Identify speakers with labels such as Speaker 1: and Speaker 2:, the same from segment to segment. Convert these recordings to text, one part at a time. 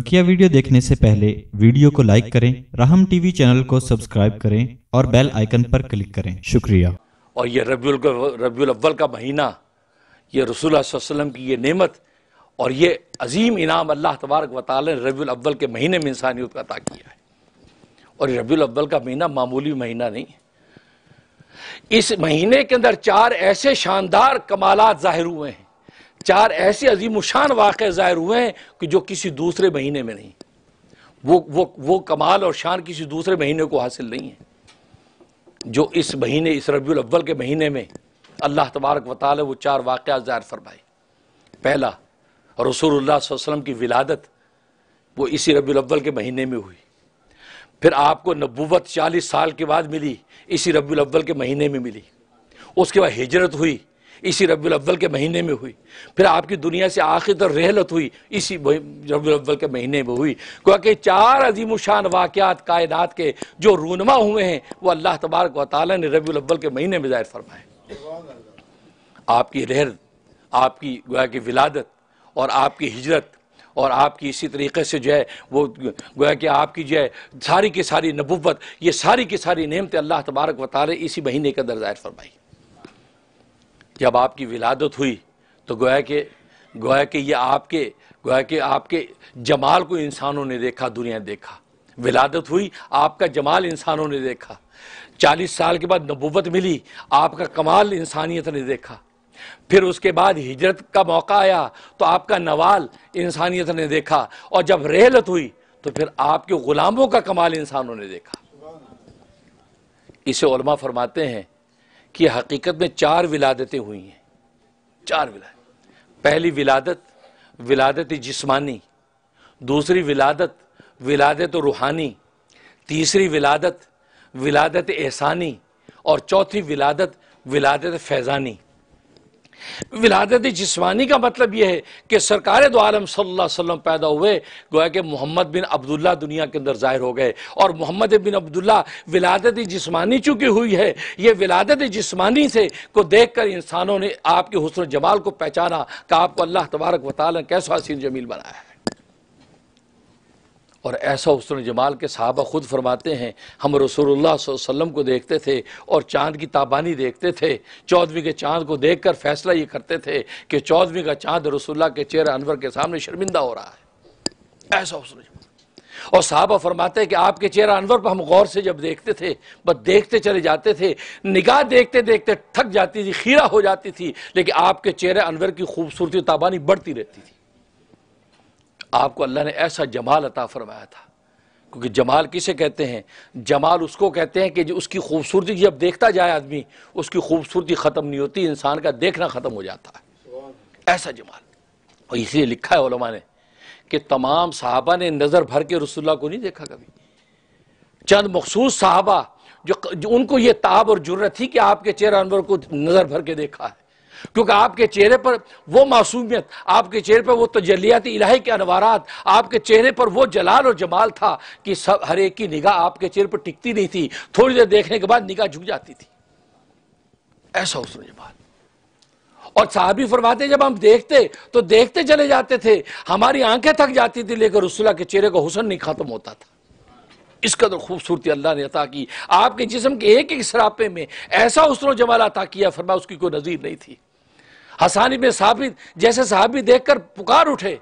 Speaker 1: बकिया वीडियो देखने से पहले वीडियो को लाइक करें राहम टीवी चैनल को सब्सक्राइब करें और बेल आइकन पर क्लिक करें शुक्रिया और ये रबील रबी अव्वल का महीना ये रसूल वसलम की ये नेमत और ये अजीम इनाम अल्लाह तबारक वाल ने रबी अव्वल के महीने में इंसानियत का अदा किया है और रबी अव्वल का महीना मामूली महीना नहीं इस महीने के अंदर चार ऐसे शानदार कमालत जाहिर हुए हैं चार ऐसे अजीम शान वाक़ ज़ाहिर हुए हैं कि जो किसी दूसरे महीने में नहीं वो वो वो कमाल और शान किसी दूसरे महीने को हासिल नहीं है जो इस महीने इस रबी अव्वल के महीने में अल्लाह तबारक वाल वो चार वाक़ ज़ाहिर फरमाए पहला रसूल वसम की विलादत वो इसी रबी अव्वल के महीने में हुई फिर आपको नबूवत चालीस साल के बाद मिली इसी रबी अव्वल के महीने में मिली उसके बाद हिजरत हुई इसी रबी अव्वल के महीने में हुई फिर आपकी दुनिया से आखिर तक रहलत हुई इसी रबी अव्वल के महीने में हुई क्योंकि चार अजीम शान वाक़ात कायदात के जो रूनमा हुए हैं वो अल्लाह तबारक वाली ने रबी अव्वल के महीने में ज़ाहिर फरमाए आपकी रहत आपकी गोया की विलादत और आपकी हिजरत और आपकी इसी तरीके से जो है वो गोया कि आपकी जो है सारी की सारी नबूत ये सारी की सारी नियमतें अल्लाह तबारक वाले इसी महीने के अंदर ज़ाहिर फरमाई जब आपकी विलादत हुई तो गोया के गोया के ये आपके गोया के आपके जमाल को इंसानों ने देखा दुनिया देखा विलादत हुई आपका जमाल इंसानों ने देखा चालीस साल के बाद नबूवत मिली आपका कमाल इंसानियत ने देखा फिर उसके बाद हिजरत का मौका आया तो आपका नवाल इंसानियत ने देखा और जब रेहलत हुई तो फिर आपके ग़ुलामों का कमाल इंसानों ने देखा इसे फरमाते हैं कि हकीकत में चार विलादतें हुई हैं चार विलादत पहली विलादत विलादत जिस्मानी दूसरी विलादत विलादत रूहानी तीसरी विलादत विलादत एहसानी और चौथी विलादत विलादत फैज़ानी विलादत जिस्मानी का मतलब यह है कि सरकार दो आलम सल्ला वसम पैदा हुए गोया कि मोहम्मद बिन अब्दुल्ला दुनिया के अंदर ज़ाहिर हो गए और मोहम्मद बिन अब्दुल्ला विलादत जिस्मानी चुकी हुई है ये विलादत जिस्मानी से को देख कर इंसानों ने आपके हसन जमाल को पहचाना कि आपको अल्लाह तबारक वाल कैसा हसीन जमील बनाया है और ऐसा हसन जमाल के साहबा ख़ुद फरमाते हैं हम रसोल्ला वसम को देखते थे और चाँद की ताबानी देखते थे चौदहवीं के चाँद को देख कर फैसला ये करते थे कि चौदहवीं का चाँद रसोल्ला के चेहरा अनवर के सामने शर्मिंदा हो रहा है ऐसा हसन जमाल और साहबा फरमाते हैं कि आपके चेहरा अनवर पर हम गौर से जब देखते थे बस देखते चले जाते थे निगाह देखते देखते थक जाती थी खीरा हो जाती थी लेकिन आपके चेहरे अनवर की खूबसूरती ताबानी बढ़ती रहती थी आपको अल्लाह ने ऐसा जमाल अता फरमाया था क्योंकि जमाल किसे कहते हैं जमाल उसको कहते हैं कि जो उसकी खूबसूरती जब देखता जाए आदमी उसकी खूबसूरती ख़त्म नहीं होती इंसान का देखना ख़त्म हो जाता है ऐसा जमाल और इसलिए लिखा है ने कि तमाम साहबा ने नज़र भर के रसुल्ला को नहीं देखा कभी चंद मखसूस साहबा जो, जो उनको ये ताब और जुर्रत थी कि आपके चेहरा अनवर को नज़र भर के देखा है क्योंकि आपके चेहरे पर वो मासूमियत आपके चेहरे पर वो तजलियात इलाही के अनवारात आपके चेहरे पर वो जलाल और जमाल था कि सब हर एक की निगाह आपके चेहरे पर टिकती नहीं थी थोड़ी देर देखने के बाद निगाह झुक जाती थी ऐसा उस जमाल और साहबी फरमाते जब हम देखते तो देखते चले जाते थे हमारी आंखें थक जाती थी लेकिन रसुल्ला के चेहरे का हुसन नहीं खत्म होता था इस कदर खूबसूरती अल्लाह ने अता की आपके जिसम के एक एक सरापे में ऐसा उसने जमाल अता किया फरमा उसकी कोई नज़ीर नहीं थी हसानी में साबित जैसे साहबी देख कर पुकार उठे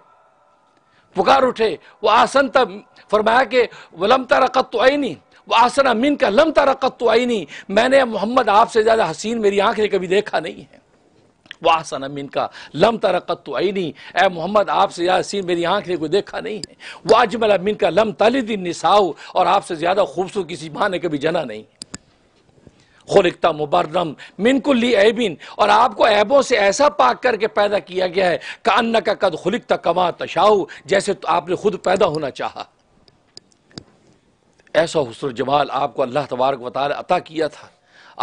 Speaker 1: पुकार उठे वह आसन तब फरमाया कि वलम तरक़त तो आई नहीं वह आसन अमीन का लम तरक़त तो आई नहीं मैंने मोहम्मद आपसे ज़्यादा हसीन मेरी आंख ने कभी देखा नहीं है आसन अमीन का लम तरक़त तो आई नहीं ए मोहम्मद आपसे ज़्यादा हसीन मेरी आंख ने कोई देखा नहीं है आजमल अमीन का लम तलदिन निसाऊ और आपसे ज़्यादा खूबसूरत किसी माँ ने कभी जना नहीं है खुलता मुबर्रम मिनकुल्ली एबिन और आपको ऐबों से ऐसा पाक करके पैदा किया गया है कान्ना का कद खुलिकता कमा तशाऊ जैसे तो आपने खुद पैदा होना चाह ऐसा हसन जमाल आपको अल्लाह तबारक वाल अता किया था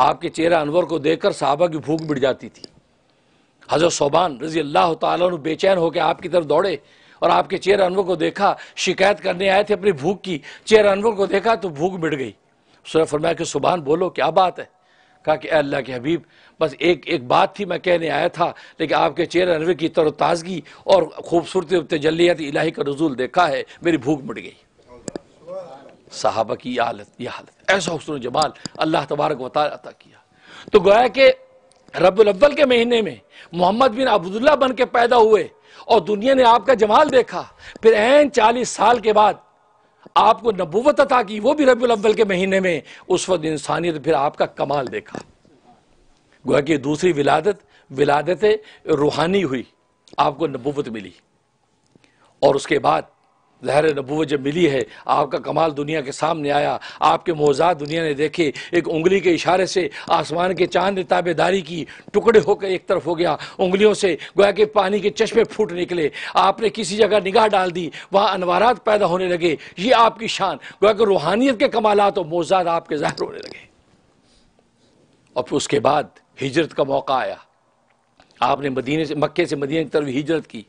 Speaker 1: आपके चेहरा अनवर को देखकर साहबा की भूख मिट जाती थी हज़रत सोबान रजी अल्लाह तु बेचैन होकर आपकी तरफ दौड़े और आपके चेहरा अनवर को देखा शिकायत करने आए थे अपनी भूख की चेहरा अनवर को देखा तो भूख मिट गई सुरफ फरमाया कि सुबहान बोलो क्या बात है कहा कि अल्लाह के हबीब बस एक एक बात थी मैं कहने आया था लेकिन आपके चेहरे अनवे की ताजगी और खूबसूरत तजलियात इलाही का रजूल देखा है मेरी भूख मिट गई साहबा की हालत यह हालत ऐसा हसन जमाल अल्लाह तबारक वाता किया तो गोया के रबुल्वल के महीने में मोहम्मद बिन अब्दुल्ला बन के पैदा हुए और दुनिया ने आपका जमाल देखा फिर एन चालीस साल के बाद आपको नबूवत अता की वो भी रबी अव्वल के महीने में उस वक्त इंसानियत फिर आपका कमाल देखा गोया कि दूसरी विलादत विलादत रूहानी हुई आपको नबूवत मिली और उसके बाद जहर नबूत जब मिली है आपका कमाल दुनिया के सामने आया आपके मोजा दुनिया ने देखे एक उंगली के इशारे से आसमान के चांद ने ताबेदारी की टुकड़े होकर एक तरफ हो गया उंगलियों से गोया के पानी के चश्मे फूट निकले आपने किसी जगह निगाह डाल दी वहाँ अनवारात पैदा होने लगे ये आपकी शान गोया के रूहानियत के कमालत और मोजाद आपके ज़ाहिर होने लगे और फिर उसके बाद हिजरत का मौका आया आपने मदीने से मक्के से मदीने की तरफ हिजरत की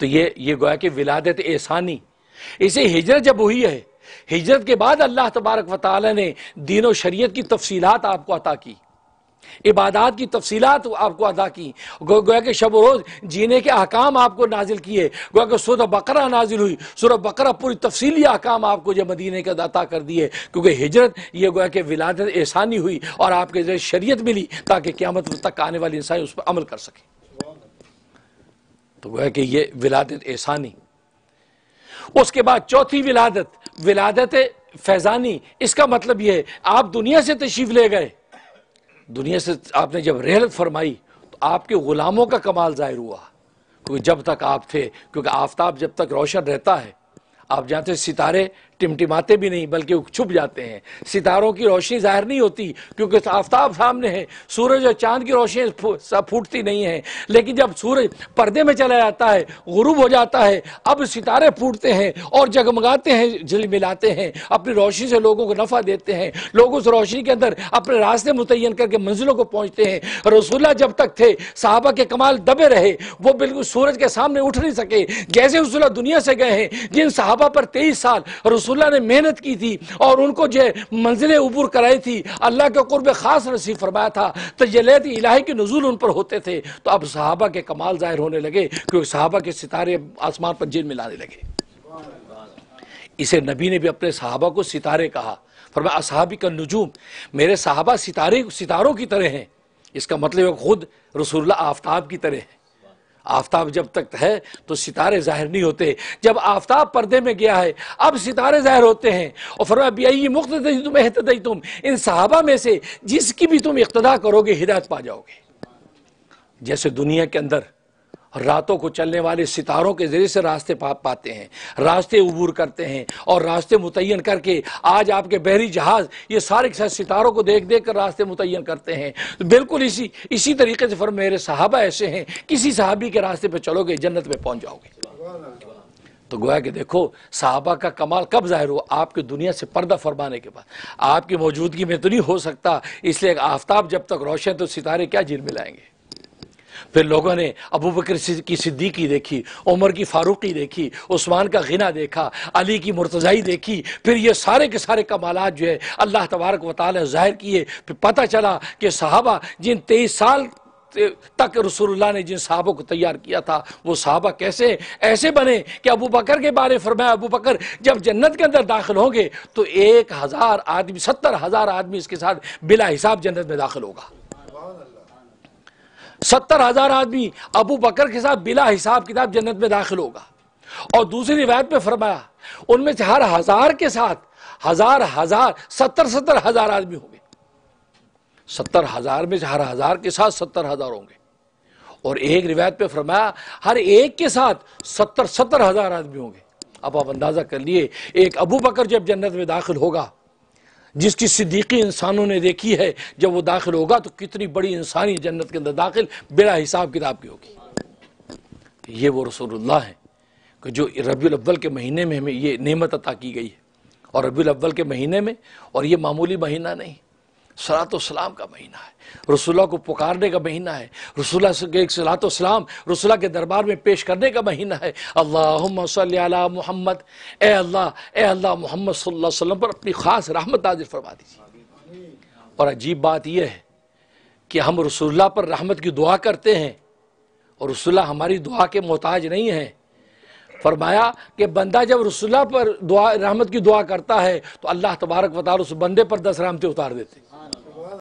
Speaker 1: तो ये ये गोया कि विलादत एसानी इसे हिजरत जब हुई है हिजरत के बाद अल्लाह तबारक व ताली ने दीन व शरीयत की तफसीलात आपको अता की इबादत की तफसीलात आपको अदा की गो, गोया के शब रोज़ जीने के अहकाम आपको नाजिल किए गोया के सूर बकरा नाजिल हुई सूर बकरा पूरी तफसीली अहकाम आपको जब मदीने के अदा कर दिए क्योंकि हिजरत यह गोया के विलादत एहसानी हुई और आपके जरिए शरीय मिली ताकि क्यामत तक आने वाले इंसान उस पर अमल कर सकें तो वह कि ये विलादत एहसानी उसके बाद चौथी विलादत विलादत फैज़ानी इसका मतलब यह आप दुनिया से तशीफ ले गए दुनिया से आपने जब रहलत फरमाई तो आपके ग़ुलामों का कमाल ज़ाहिर हुआ क्योंकि जब तक आप थे क्योंकि आफ्ताब जब तक रोशन रहता है आप जानते सितारे टिमटिमाते भी नहीं बल्कि छुप जाते हैं सितारों की रोशनी जाहिर नहीं होती क्योंकि आफ्ताब सामने है सूरज और चांद की रोशनी सब फूटती नहीं है लेकिन जब सूरज पर्दे में चला जाता है गुरूब हो जाता है अब सितारे फूटते हैं और जगमगाते हैं झिल मिलाते हैं अपनी रोशनी से लोगों को नफ़ा देते हैं लोग उस रोशनी के अंदर अपने रास्ते मुतन करके मंजिलों को पहुँचते हैं रसूल्ला जब तक थे साहबा के कमाल दबे रहे वो बिल्कुल सूरज के सामने उठ नहीं सके जैसे रसूल्ला दुनिया से गए हैं जिन साहबा पर तेईस साल रसूल रसुल्ला ने मेहनत की थी और उनको जो मंजिलें उबूर कराई थी अल्लाह के कुर्ब ख़ास नसीब फरमाया था तो तजलत इलाही के नजूल उन पर होते थे तो अब सहाबा के कमाल ज़ाहिर होने लगे क्योंकि सहाबा के सितारे आसमान पर जेल मिलाने लगे इसे नबी ने भी अपने सहाबा को सितारे कहा पर मैं असहाबी का नजूम मेरे सहाबा सितारे सितारों की तरह हैं इसका मतलब खुद रसूल्ला आफ्ताब की तरह है आफ्ताब जब तक है तो सितारे ज़ाहिर नहीं होते जब आफ्ताब पर्दे में गया है अब सितारे ज़ाहिर होते हैं और फरमा बियाई मुख्त तुम एहतदई तुम इन सहाबा में से जिसकी भी तुम इकतदा करोगे हिदायत पा जाओगे जैसे दुनिया के अंदर रातों को चलने वाले सितारों के ज़रिए से रास्ते पा पाते हैं रास्ते उबूर करते हैं और रास्ते मुतन करके आज आपके बहरी जहाज़ ये सारे के सितारों को देख देख कर रास्ते मुतन करते हैं तो बिल्कुल इसी इसी तरीके से फिर मेरे साहबा ऐसे हैं किसी साहबी के रास्ते पर चलोगे जन्नत में पहुँच जाओगे तो गोया कि देखो साहबा का कमाल कब जाहिर हुआ आपकी दुनिया से पर्दा फरमाने के बाद आपकी मौजूदगी में तो नहीं हो सकता इसलिए आफ्ताब जब तक रोशन तो सितारे क्या झील मिलाएंगे फिर लोगों ने अबू बकर की सिद्दीकी देखी उमर की फारूकी देखी उस्मान का गिना देखा अली की मुर्तजाई देखी फिर ये सारे के सारे कमालत जो है अल्लाह तबारक वाल ज़ाहिर किए फिर पता चला कि साहबा जिन तेईस साल तक रसूलुल्लाह ने जिन साहबों को तैयार किया था वो साहबा कैसे ऐसे बने कि अबू बकर के बारे फरमाया अबू बकर जब जन्नत के अंदर दाखिल होंगे तो एक हज़ार आदमी सत्तर हज़ार आदमी इसके साथ बिला हिसाब जन्नत में दाखिल होगा सत्तर हजार आदमी अबू बकर के साथ बिला हिसाब किताब जन्नत में दाखिल होगा और दूसरी रिवायत में फरमाया उनमें से हर हजार के साथ हजार हजार सत्तर सत्तर हजार आदमी होंगे सत्तर हजार में से हर हजार के साथ सत्तर हजार होंगे और एक रिवायत पे फरमाया हर एक के साथ सत्तर सत्तर हजार आदमी होंगे अब आप अंदाजा कर लिए एक अबू बकर जब जन्नत में दाखिल होगा जिसकी सिद्दीकी इंसानों ने देखी है जब वो दाखिल होगा तो कितनी बड़ी इंसानी जन्नत के अंदर दाखिल बिना हिसाब किताब की होगी ये वो रसूलुल्लाह है कि जो रबी अव्वल के महीने में हमें ये नेमत अता की गई है और रबी अव्वल के महीने में और ये मामूली महीना नहीं सलाम का महीना है रसुल्ला को पुकारने का महीना है रसुल्ला के सलाम रसुल्ला के दरबार में पेश करने का महीना है अल्लाह मोहम्मद ए अल्लाह ए अल्लाह मोहम्मद वसल्लम पर अपनी ख़ास रहमत नाजिल फरमा दीजिए और अजीब बात यह है कि हम रसुल्ला पर रहमत की दुआ करते हैं और रसुल्ला हमारी दुआ के मोहताज नहीं हैं फरमाया कि बंदा जब रसुल्ला पर दुआ रहमत की दुआ करता है तो अल्लाह तबारक वाल उस बंदे पर दस रहमतें उतार देते